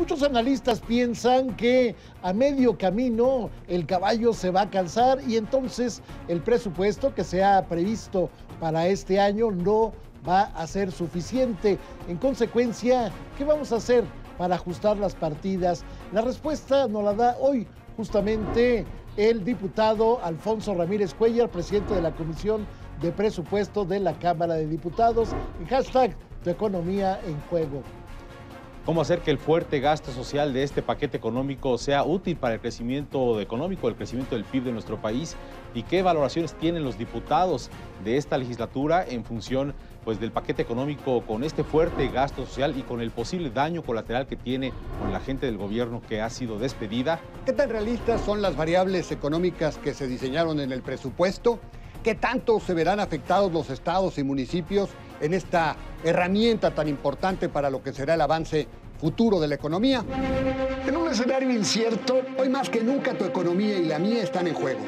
Muchos analistas piensan que a medio camino el caballo se va a cansar y entonces el presupuesto que se ha previsto para este año no va a ser suficiente. En consecuencia, ¿qué vamos a hacer para ajustar las partidas? La respuesta nos la da hoy justamente el diputado Alfonso Ramírez Cuellar, presidente de la Comisión de Presupuesto de la Cámara de Diputados, hashtag de Economía en Juego cómo hacer que el fuerte gasto social de este paquete económico sea útil para el crecimiento económico, el crecimiento del PIB de nuestro país y qué valoraciones tienen los diputados de esta legislatura en función pues, del paquete económico con este fuerte gasto social y con el posible daño colateral que tiene con la gente del gobierno que ha sido despedida. ¿Qué tan realistas son las variables económicas que se diseñaron en el presupuesto? ¿Qué tanto se verán afectados los estados y municipios en esta herramienta tan importante para lo que será el avance futuro de la economía? En un escenario incierto, hoy más que nunca tu economía y la mía están en juego.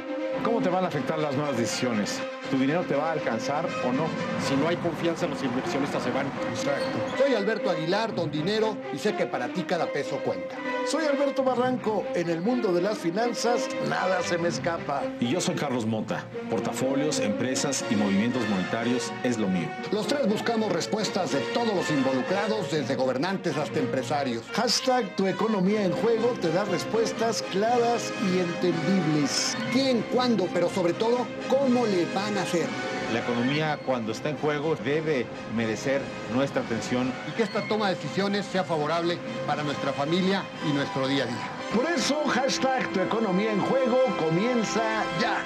¿Cómo te van a afectar las nuevas decisiones? ¿Tu dinero te va a alcanzar o no? Si no hay confianza, los inversionistas se van. Exacto. Soy Alberto Aguilar, don Dinero, y sé que para ti cada peso cuenta. Soy Alberto Barranco. En el mundo de las finanzas, nada se me escapa. Y yo soy Carlos Mota. Portafolios, empresas y movimientos monetarios es lo mío. Los tres buscamos respuestas de todos los involucrados, desde gobernantes hasta empresarios. Hashtag Tu Economía en Juego te da respuestas claras y entendibles. ¿Quién, cuándo, pero sobre todo, cómo le van a hacer? La economía cuando está en juego debe merecer nuestra atención. Y que esta toma de decisiones sea favorable para nuestra familia y nuestro día a día. Por eso, hashtag Tu Economía en Juego comienza ya.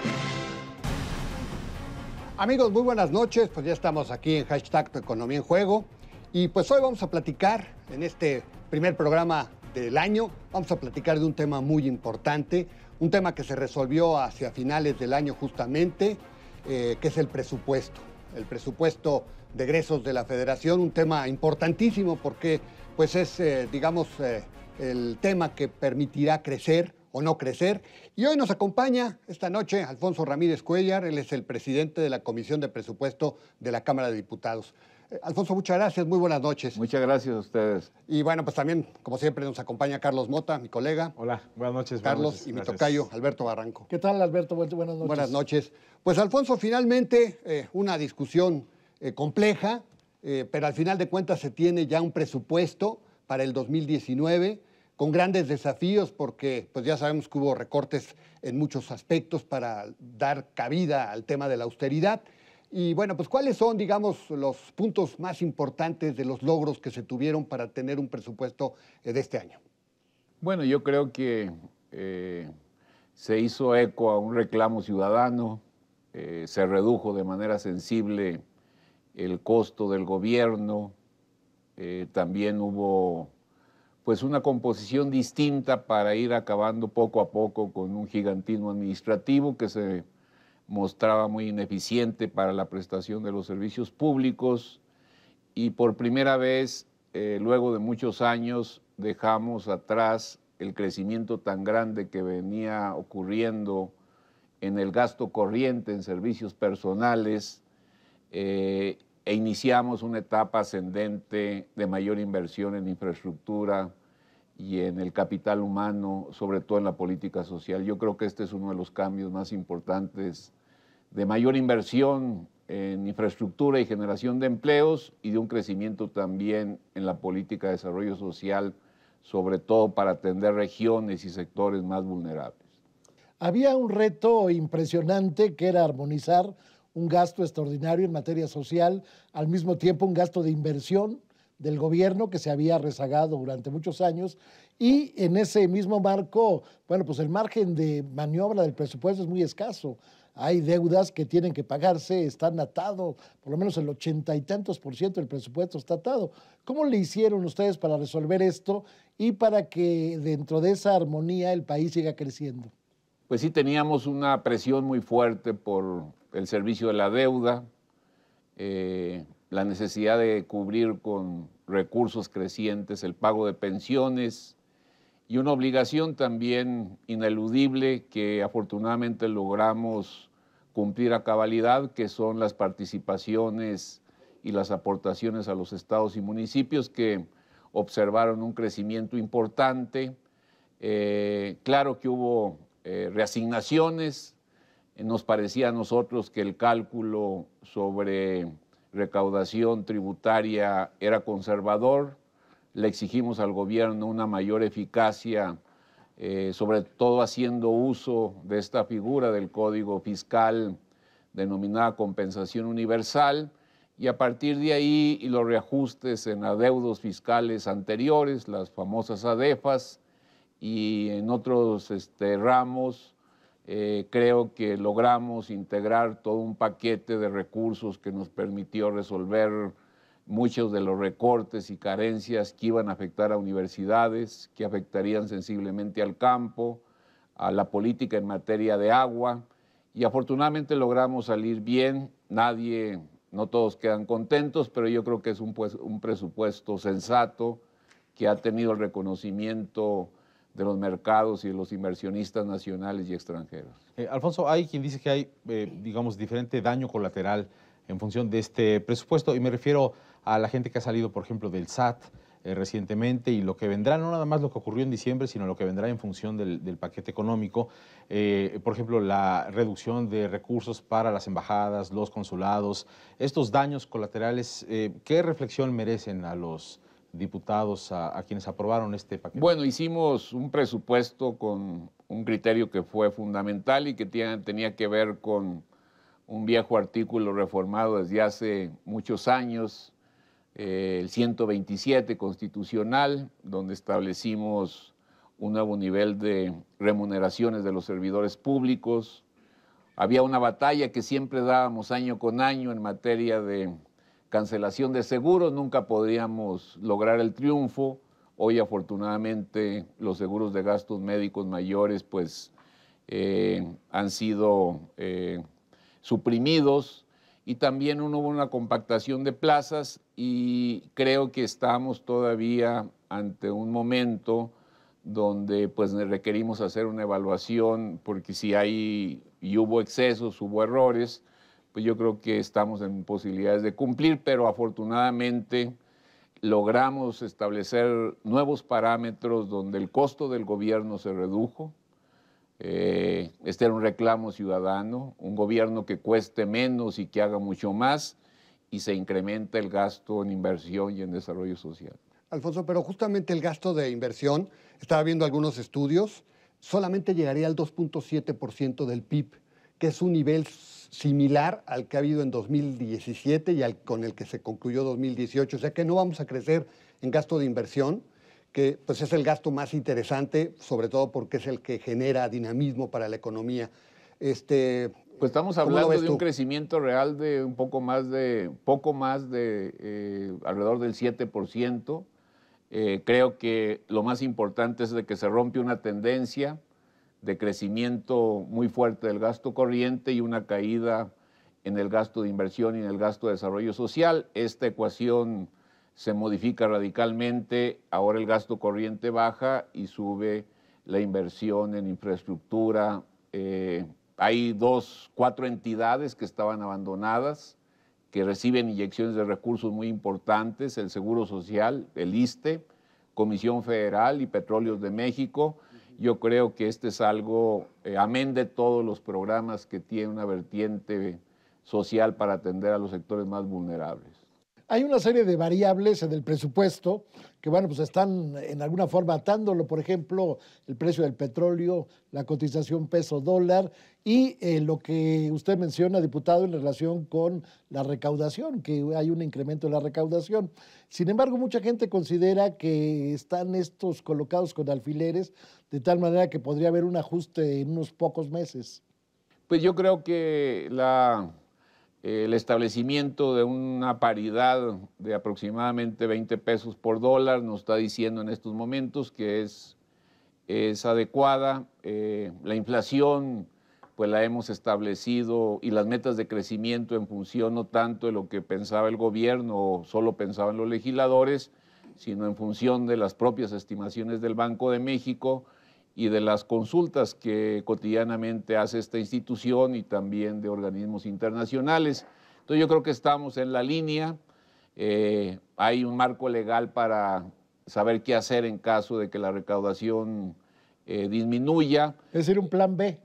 Amigos, muy buenas noches. Pues ya estamos aquí en hashtag Tu Economía en Juego. Y pues hoy vamos a platicar en este primer programa del año, vamos a platicar de un tema muy importante, un tema que se resolvió hacia finales del año justamente, eh, que es el presupuesto, el presupuesto de egresos de la federación, un tema importantísimo porque pues es, eh, digamos, eh, el tema que permitirá crecer o no crecer. Y hoy nos acompaña esta noche Alfonso Ramírez Cuellar, él es el presidente de la Comisión de Presupuesto de la Cámara de Diputados. Alfonso, muchas gracias, muy buenas noches. Muchas gracias a ustedes. Y bueno, pues también, como siempre, nos acompaña Carlos Mota, mi colega. Hola, buenas noches. Carlos y mi tocayo, Alberto Barranco. ¿Qué tal, Alberto? Buenas noches. Buenas noches. Pues, Alfonso, finalmente, eh, una discusión eh, compleja, eh, pero al final de cuentas se tiene ya un presupuesto para el 2019 con grandes desafíos porque pues ya sabemos que hubo recortes en muchos aspectos para dar cabida al tema de la austeridad y bueno, pues ¿cuáles son, digamos, los puntos más importantes de los logros que se tuvieron para tener un presupuesto eh, de este año? Bueno, yo creo que eh, se hizo eco a un reclamo ciudadano, eh, se redujo de manera sensible el costo del gobierno, también hubo pues una composición distinta para ir acabando poco a poco con un gigantismo administrativo que se mostraba muy ineficiente para la prestación de los servicios públicos y por primera vez, eh, luego de muchos años, dejamos atrás el crecimiento tan grande que venía ocurriendo en el gasto corriente, en servicios personales, eh, e iniciamos una etapa ascendente de mayor inversión en infraestructura, y en el capital humano, sobre todo en la política social. Yo creo que este es uno de los cambios más importantes de mayor inversión en infraestructura y generación de empleos y de un crecimiento también en la política de desarrollo social, sobre todo para atender regiones y sectores más vulnerables. Había un reto impresionante que era armonizar un gasto extraordinario en materia social, al mismo tiempo un gasto de inversión del gobierno que se había rezagado durante muchos años y en ese mismo marco, bueno, pues el margen de maniobra del presupuesto es muy escaso. Hay deudas que tienen que pagarse, están atados, por lo menos el ochenta y tantos por ciento del presupuesto está atado. ¿Cómo le hicieron ustedes para resolver esto y para que dentro de esa armonía el país siga creciendo? Pues sí, teníamos una presión muy fuerte por el servicio de la deuda. Eh, la necesidad de cubrir con recursos crecientes el pago de pensiones y una obligación también ineludible que afortunadamente logramos cumplir a cabalidad, que son las participaciones y las aportaciones a los estados y municipios que observaron un crecimiento importante. Eh, claro que hubo eh, reasignaciones, nos parecía a nosotros que el cálculo sobre recaudación tributaria era conservador, le exigimos al gobierno una mayor eficacia, eh, sobre todo haciendo uso de esta figura del código fiscal denominada compensación universal, y a partir de ahí los reajustes en adeudos fiscales anteriores, las famosas ADEFAS, y en otros este, ramos, eh, creo que logramos integrar todo un paquete de recursos que nos permitió resolver muchos de los recortes y carencias que iban a afectar a universidades, que afectarían sensiblemente al campo, a la política en materia de agua, y afortunadamente logramos salir bien, nadie, no todos quedan contentos, pero yo creo que es un, pues, un presupuesto sensato que ha tenido el reconocimiento de los mercados y de los inversionistas nacionales y extranjeros. Eh, Alfonso, hay quien dice que hay, eh, digamos, diferente daño colateral en función de este presupuesto, y me refiero a la gente que ha salido, por ejemplo, del SAT eh, recientemente y lo que vendrá, no nada más lo que ocurrió en diciembre, sino lo que vendrá en función del paquete económico, por ejemplo, la reducción de recursos para las embajadas, los consulados, estos daños colaterales, ¿qué reflexión merecen a los diputados a, quienes aprobaron este paquete? Bueno, hicimos un presupuesto con un criterio que fue fundamental y que tenía que ver con un viejo artículo reformado desde hace muchos años, eh, el 127 constitucional, donde establecimos un nuevo nivel de remuneraciones de los servidores públicos. Había una batalla que siempre dábamos año con año en materia de cancelación de seguros, nunca podríamos lograr el triunfo. Hoy afortunadamente los seguros de gastos médicos mayores pues eh, han sido eh, suprimidos y también hubo una compactación de plazas y creo que estamos todavía ante un momento donde pues requerimos hacer una evaluación porque si hay y hubo excesos, hubo errores, pues yo creo que estamos en posibilidades de cumplir, pero afortunadamente logramos establecer nuevos parámetros donde el costo del gobierno se redujo. Eh, este era un reclamo ciudadano, un gobierno que cueste menos y que haga mucho más y se incrementa el gasto en inversión y en desarrollo social. Alfonso, pero justamente el gasto de inversión, estaba viendo algunos estudios, solamente llegaría al 2.7% del PIB que es un nivel similar al que ha habido en 2017 y al, con el que se concluyó 2018. O sea que no vamos a crecer en gasto de inversión, que pues es el gasto más interesante, sobre todo porque es el que genera dinamismo para la economía. Este, pues estamos hablando de un crecimiento real de un poco más de, poco más de eh, alrededor del 7%. Eh, creo que lo más importante es de que se rompe una tendencia de crecimiento muy fuerte del gasto corriente y una caída en el gasto de inversión y en el gasto de desarrollo social. Esta ecuación se modifica radicalmente, ahora el gasto corriente baja y sube la inversión en infraestructura. Eh, hay dos, cuatro entidades que estaban abandonadas, que reciben inyecciones de recursos muy importantes, el Seguro Social, el ISTE, Comisión Federal y Petróleos de México, yo creo que este es algo, eh, amén de todos los programas que tiene una vertiente social para atender a los sectores más vulnerables. Hay una serie de variables en el presupuesto que, bueno, pues están en alguna forma atándolo, por ejemplo, el precio del petróleo, la cotización peso-dólar y eh, lo que usted menciona, diputado, en relación con la recaudación, que hay un incremento en la recaudación. Sin embargo, mucha gente considera que están estos colocados con alfileres de tal manera que podría haber un ajuste en unos pocos meses. Pues yo creo que la el establecimiento de una paridad de aproximadamente 20 pesos por dólar nos está diciendo en estos momentos que es, adecuada. Eh, la inflación, pues la hemos establecido y las metas de crecimiento en función no tanto de lo que pensaba el gobierno o solo pensaban los legisladores, sino en función de las propias estimaciones del Banco de México y de las consultas que cotidianamente hace esta institución y también de organismos internacionales. Entonces yo creo que estamos en la línea, eh, hay un marco legal para saber qué hacer en caso de que la recaudación eh, disminuya. Es decir, un plan B.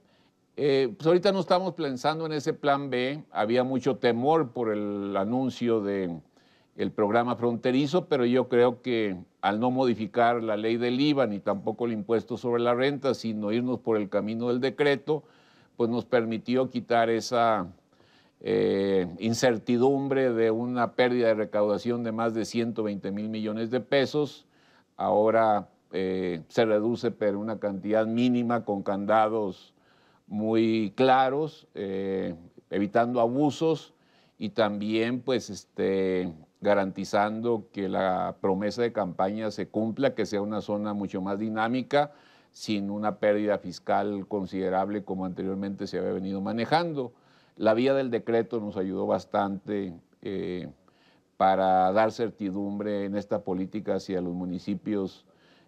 Eh, pues ahorita no estamos pensando en ese plan B, había mucho temor por el anuncio de el programa fronterizo, pero yo creo que al no modificar la ley del IVA ni tampoco el impuesto sobre la renta, sino irnos por el camino del decreto, pues nos permitió quitar esa eh, incertidumbre de una pérdida de recaudación de más de 120 mil millones de pesos. Ahora eh, se reduce pero una cantidad mínima con candados muy claros, eh, evitando abusos y también pues este, garantizando que la promesa de campaña se cumpla, que sea una zona mucho más dinámica, sin una pérdida fiscal considerable como anteriormente se había venido manejando. La vía del decreto nos ayudó bastante eh, para dar certidumbre en esta política hacia los municipios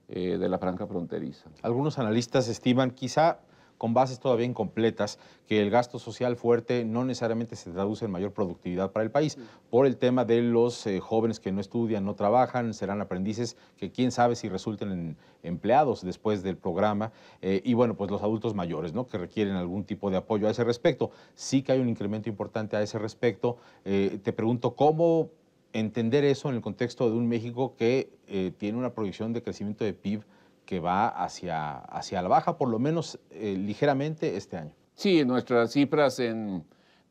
eh, de la franja fronteriza. Algunos analistas estiman quizá con bases todavía incompletas, que el gasto social fuerte no necesariamente se traduce en mayor productividad para el país, por el tema de los eh, jóvenes que no estudian, no trabajan, serán aprendices, que quién sabe si resulten empleados después del programa, eh, y bueno, pues los adultos mayores, ¿no? Que requieren algún tipo de apoyo a ese respecto. Sí que hay un incremento importante a ese respecto. Eh, te pregunto, ¿cómo entender eso en el contexto de un México que tiene una proyección de crecimiento de PIB que va hacia, hacia la baja, por lo menos eh, ligeramente este año. Sí, nuestras cifras en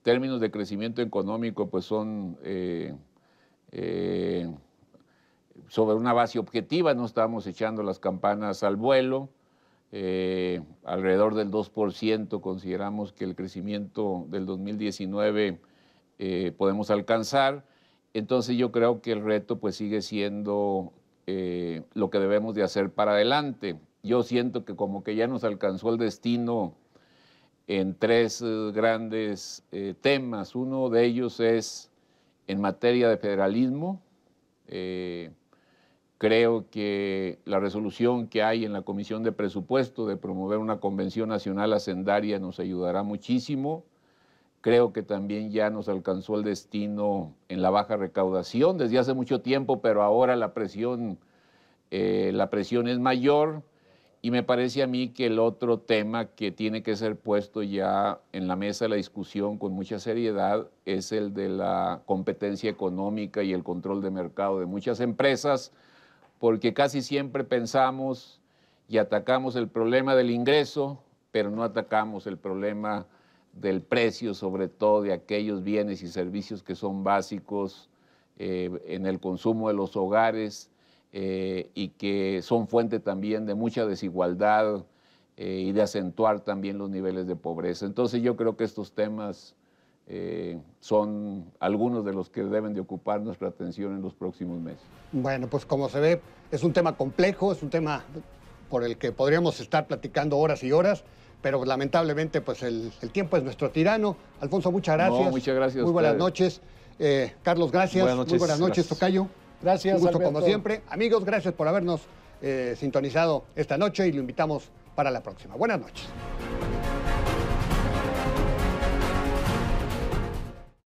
términos de crecimiento económico pues son eh, eh, sobre una base objetiva, no estamos echando las campanas al vuelo. alrededor del 2% consideramos que el crecimiento del 2019 podemos alcanzar. Entonces yo creo que el reto pues sigue siendo eh, lo que debemos de hacer para adelante. Yo siento que como que ya nos alcanzó el destino en tres eh, grandes eh, temas. Uno de ellos es en materia de federalismo. creo que la resolución que hay en la Comisión de Presupuesto de promover una convención nacional hacendaria nos ayudará muchísimo. Creo que también ya nos alcanzó el destino en la baja recaudación desde hace mucho tiempo, pero ahora la presión, eh, la presión es mayor y me parece a mí que el otro tema que tiene que ser puesto ya en la mesa de la discusión con mucha seriedad es el de la competencia económica y el control de mercado de muchas empresas, porque casi siempre pensamos y atacamos el problema del ingreso, pero no atacamos el problema del precio, sobre todo de aquellos bienes y servicios que son básicos eh, en el consumo de los hogares eh, y que son fuente también de mucha desigualdad eh, y de acentuar también los niveles de pobreza. Entonces yo creo que estos temas son algunos de los que deben de ocupar nuestra atención en los próximos meses. Bueno, pues como se ve, es un tema complejo, es un tema por el que podríamos estar platicando horas y horas, pero lamentablemente pues el, tiempo es nuestro tirano. Alfonso, muchas gracias. muchas gracias. Eh, Muy buenas noches. Carlos, gracias. Buenas noches, Muy buenas noches, Tocayo. Gracias. Un gusto como siempre. Amigos, gracias por habernos eh, sintonizado esta noche y lo invitamos para la próxima. Buenas noches.